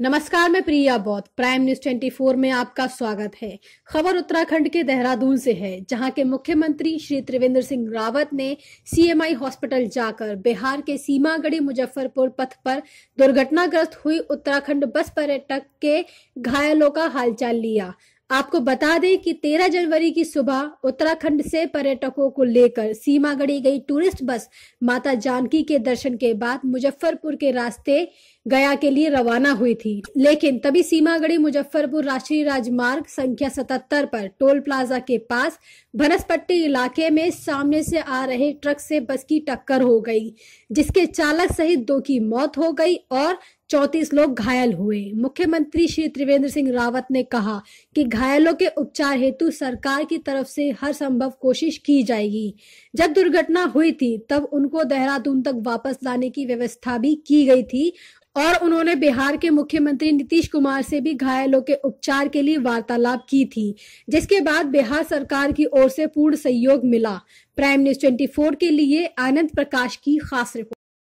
नमस्कार मैं प्रिया बौद्ध प्राइम न्यूज 24 में आपका स्वागत है खबर उत्तराखंड के देहरादून से है जहां के मुख्यमंत्री श्री त्रिवेंद्र सिंह रावत ने सीएमआई हॉस्पिटल जाकर बिहार के सीमागढ़ी मुजफ्फरपुर पथ पर दुर्घटनाग्रस्त हुई उत्तराखंड बस पर्यटक के घायलों का हालचाल लिया आपको बता दें कि 13 जनवरी की सुबह उत्तराखंड से पर्यटकों को लेकर सीमागढ़ी गई टूरिस्ट बस माता जानकी के दर्शन के बाद मुजफ्फरपुर के रास्ते गया के लिए रवाना हुई थी लेकिन तभी सीमागढ़ी मुजफ्फरपुर राष्ट्रीय राजमार्ग संख्या 77 पर टोल प्लाजा के पास भनसपट्टी इलाके में सामने से आ रहे ट्रक से बस की टक्कर हो गई जिसके चालक सहित दो की मौत हो गई और चौंतीस लोग घायल हुए मुख्यमंत्री श्री त्रिवेंद्र सिंह रावत ने कहा कि घायलों के उपचार हेतु सरकार की तरफ से हर संभव कोशिश की जाएगी जब दुर्घटना हुई थी तब उनको देहरादून तक वापस लाने की व्यवस्था भी की गई थी और उन्होंने बिहार के मुख्यमंत्री नीतीश कुमार से भी घायलों के उपचार के लिए वार्तालाप की थी जिसके बाद बिहार सरकार की ओर से पूर्ण सहयोग मिला प्राइम न्यूज 24 के लिए आनंद प्रकाश की खास रिपोर्ट